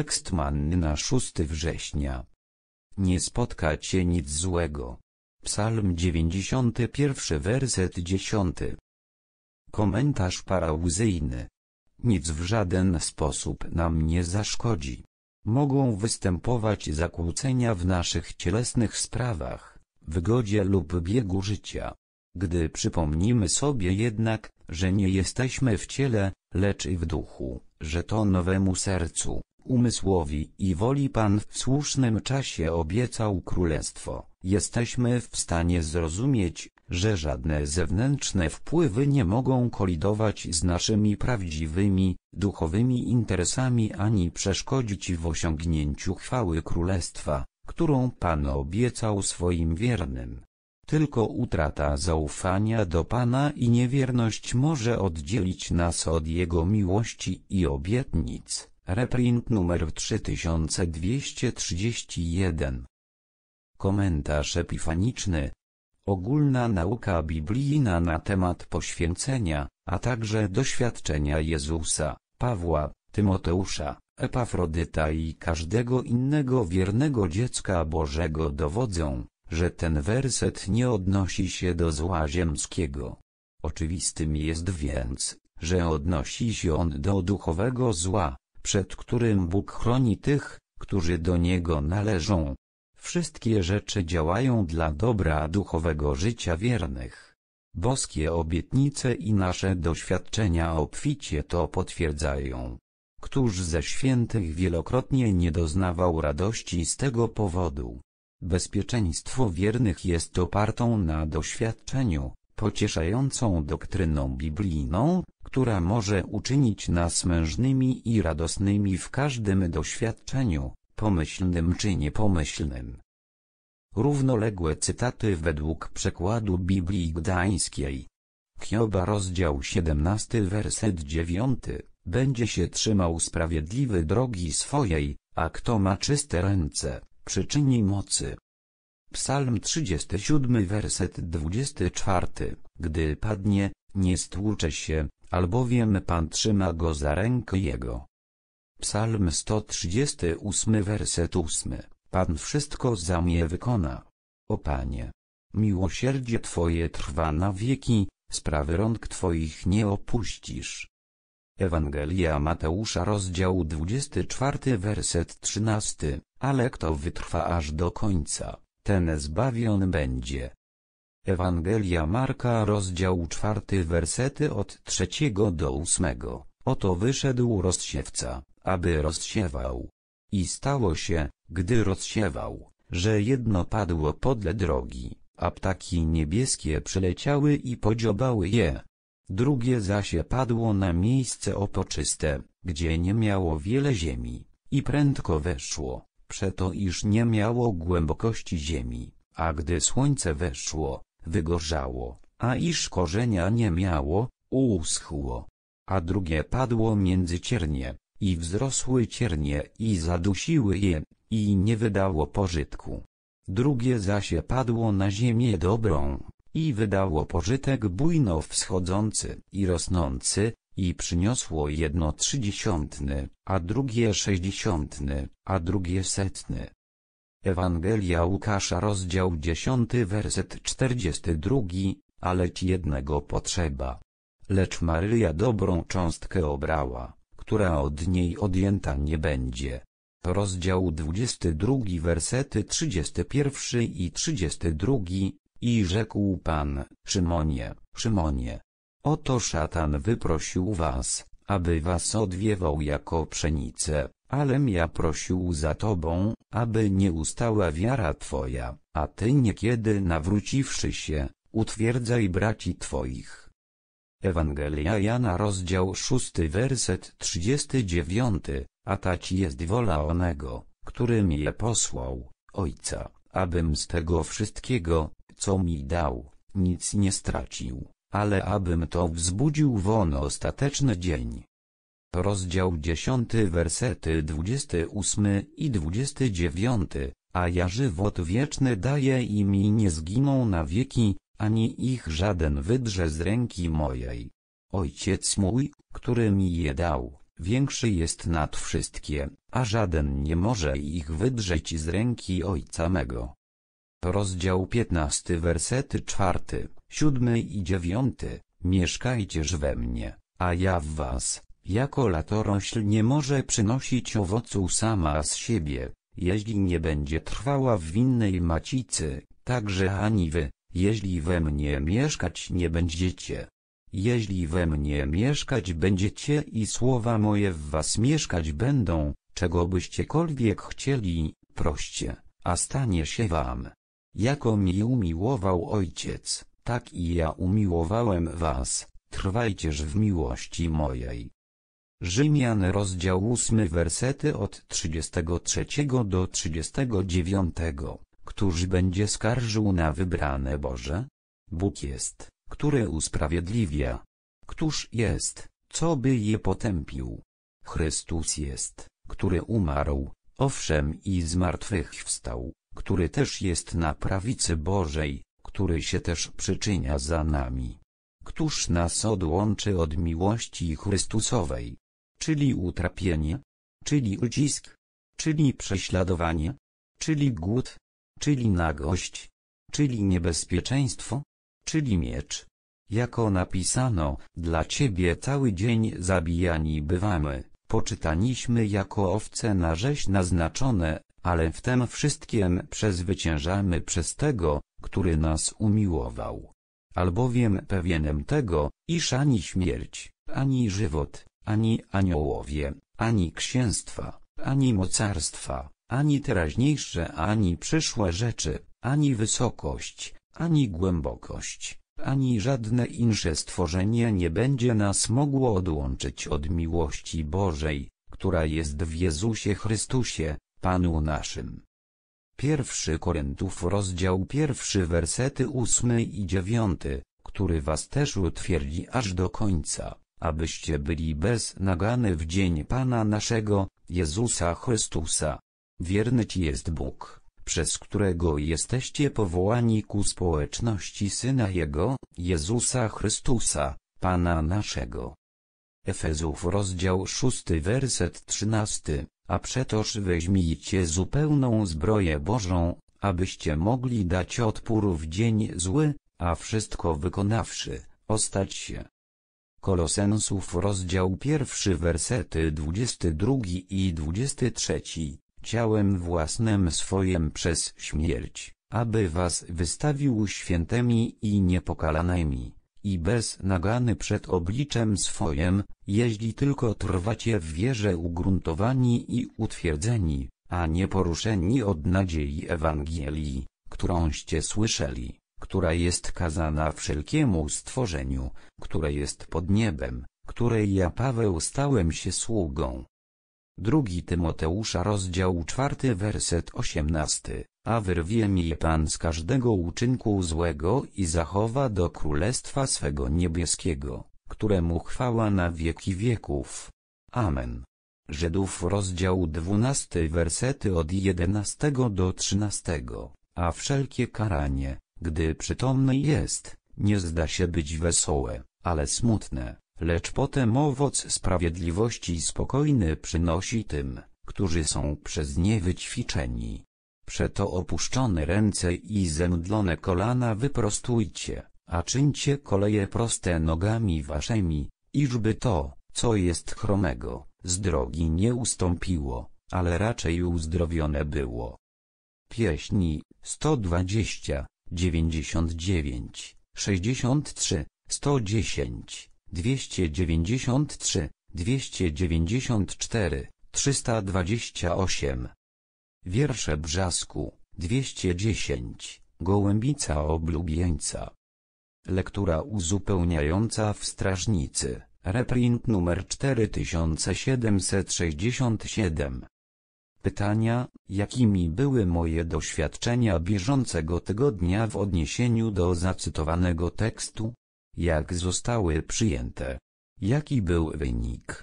Tekst manny na 6 września. Nie spotka cię nic złego. Psalm 91 werset 10. Komentarz parauzyjny. Nic w żaden sposób nam nie zaszkodzi. Mogą występować zakłócenia w naszych cielesnych sprawach, wygodzie lub biegu życia. Gdy przypomnimy sobie jednak, że nie jesteśmy w ciele, lecz i w duchu, że to nowemu sercu, Umysłowi i woli Pan w słusznym czasie obiecał królestwo. Jesteśmy w stanie zrozumieć, że żadne zewnętrzne wpływy nie mogą kolidować z naszymi prawdziwymi, duchowymi interesami ani przeszkodzić w osiągnięciu chwały królestwa, którą Pan obiecał swoim wiernym. Tylko utrata zaufania do Pana i niewierność może oddzielić nas od Jego miłości i obietnic. Reprint numer 3231. Komentarz epifaniczny. Ogólna nauka biblijna na temat poświęcenia, a także doświadczenia Jezusa, Pawła, Tymoteusza, Epafrodyta i każdego innego wiernego dziecka Bożego dowodzą, że ten werset nie odnosi się do zła ziemskiego. Oczywistym jest więc, że odnosi się on do duchowego zła, przed którym Bóg chroni tych, którzy do Niego należą. Wszystkie rzeczy działają dla dobra duchowego życia wiernych. Boskie obietnice i nasze doświadczenia obficie to potwierdzają. Któż ze świętych wielokrotnie nie doznawał radości z tego powodu? Bezpieczeństwo wiernych jest opartą na doświadczeniu, pocieszającą doktryną biblijną, która może uczynić nas mężnymi i radosnymi w każdym doświadczeniu, pomyślnym czy niepomyślnym. Równoległe cytaty według przekładu Biblii Gdańskiej. Hioba rozdział 17 werset 9. Będzie się trzymał sprawiedliwy drogi swojej, a kto ma czyste ręce, przyczyni mocy. Psalm 37 werset 24, gdy padnie, nie stłucze się, albowiem Pan trzyma go za rękę jego. Psalm 138 werset 8, Pan wszystko za mnie wykona. O Panie! Miłosierdzie Twoje trwa na wieki, sprawy rąk Twoich nie opuścisz. Ewangelia Mateusza rozdział 24 werset 13, ale kto wytrwa aż do końca ten zbawiony będzie. Ewangelia Marka rozdział czwarty wersety od trzeciego do ósmego. Oto wyszedł rozsiewca, aby rozsiewał. I stało się, gdy rozsiewał, że jedno padło podle drogi, a ptaki niebieskie przyleciały i podziobały je. Drugie zaś padło na miejsce opoczyste, gdzie nie miało wiele ziemi, i prędko weszło, przeto iż nie miało głębokości ziemi, a gdy słońce weszło, wygorzało, a iż korzenia nie miało, uschło. A drugie padło między ciernie, i wzrosły ciernie i zadusiły je, i nie wydało pożytku. Drugie zaś padło na ziemię dobrą, i wydało pożytek bujno wschodzący i rosnący, i przyniosło jedno trzydziesiątny, a drugie sześćdziesiątny, a drugie setny. Ewangelia Łukasza rozdział 10 werset 42, ale ci jednego potrzeba. Lecz Maryja dobrą cząstkę obrała, która od niej odjęta nie będzie. Rozdział 22 wersety 31 i 32, i rzekł Pan, Szymonie, Szymonie, Oto szatan wyprosił was, aby was odwiewał jako pszenicę, alem ja prosił za tobą, aby nie ustała wiara twoja, a ty niekiedy nawróciwszy się, utwierdzaj braci twoich. Ewangelia Jana rozdział 6 werset 39, a ta ci jest wola onego, który mnie posłał, Ojca, abym z tego wszystkiego, co mi dał, nic nie stracił, ale abym to wzbudził won ostateczny dzień. Rozdział 10 wersety 28 i 29, a ja żywot wieczny daję i mi nie zginą na wieki, ani ich żaden wydrze z ręki mojej. Ojciec mój, który mi je dał, większy jest nad wszystkie, a żaden nie może ich wydrzeć z ręki ojca mego. Rozdział 15 wersety 4, 7 i 9. Mieszkajcież we mnie, a ja w was. Jako latorośl nie może przynosić owocu sama z siebie, jeśli nie będzie trwała w winnej macicy, także ani wy, jeśli we mnie mieszkać nie będziecie. Jeśli we mnie mieszkać będziecie i słowa moje w was mieszkać będą, czego byściekolwiek chcieli, proście, a stanie się wam. Jako mi umiłował Ojciec, tak i ja umiłowałem was, trwajcież w miłości mojej. Rzymian rozdział 8 wersety od 33 do 39, któż będzie skarżył na wybrane Boże? Bóg jest, który usprawiedliwia. Któż jest, co by je potępił? Chrystus jest, który umarł, owszem i zmartwychwstał, który też jest na prawicy Bożej, który się też przyczynia za nami. Któż nas odłączy od miłości Chrystusowej? Czyli utrapienie? Czyli ucisk? Czyli prześladowanie? Czyli głód? Czyli nagość? Czyli niebezpieczeństwo? Czyli miecz? Jako napisano, dla Ciebie cały dzień zabijani bywamy, poczytaniśmy jako owce na rzeź naznaczone, ale w tem wszystkim przezwyciężamy przez tego, który nas umiłował. Albowiem pewienem tego, iż ani śmierć, ani żywot, ani aniołowie, ani księstwa, ani mocarstwa, ani teraźniejsze, ani przyszłe rzeczy, ani wysokość, ani głębokość, ani żadne insze stworzenie nie będzie nas mogło odłączyć od miłości Bożej, która jest w Jezusie Chrystusie, Panu naszym. Pierwszy Korintów rozdział pierwszy wersety ósmy i dziewiąty, który was też utwierdzi aż do końca, abyście byli bez nagany w dzień Pana naszego, Jezusa Chrystusa. Wierny Ci jest Bóg, przez którego jesteście powołani ku społeczności Syna Jego, Jezusa Chrystusa, Pana naszego. Efezów rozdział 6 werset 13 a przetoż weźmijcie zupełną zbroję Bożą, abyście mogli dać odpór w dzień zły, a wszystko wykonawszy, ostać się. Kolosensów rozdział pierwszy wersety 22 i 23, ciałem własnym swoim przez śmierć, aby was wystawił świętymi i niepokalanymi i bez nagany przed obliczem swojem, jeśli tylko trwacie w wierze ugruntowani i utwierdzeni, a nie poruszeni od nadziei Ewangelii, którąście słyszeli, która jest kazana wszelkiemu stworzeniu, które jest pod niebem, której ja Paweł stałem się sługą. 2 Tymoteusza rozdział 4 werset 18 a wyrwie mi Pan z każdego uczynku złego i zachowa do królestwa swego niebieskiego, któremu chwała na wieki wieków. Amen. Żydów rozdział 12 wersety od 11 do 13, a wszelkie karanie, gdy przytomny jest, nie zda się być wesołe, ale smutne, lecz potem owoc sprawiedliwości spokojny przynosi tym, którzy są przez nie wyćwiczeni. Przeto opuszczone ręce i zemdlone kolana wyprostujcie, a czyńcie koleje proste nogami waszymi, iżby to, co jest chromego, z drogi nie ustąpiło, ale raczej uzdrowione było. Pieśni 120, 99, 63, 110, 293, 294, 328 Wiersze Brzasku, 210, Gołębica Oblubieńca. Lektura uzupełniająca w Strażnicy, reprint numer 4767. Pytania, jakimi były moje doświadczenia bieżącego tygodnia w odniesieniu do zacytowanego tekstu? Jak zostały przyjęte? Jaki był wynik?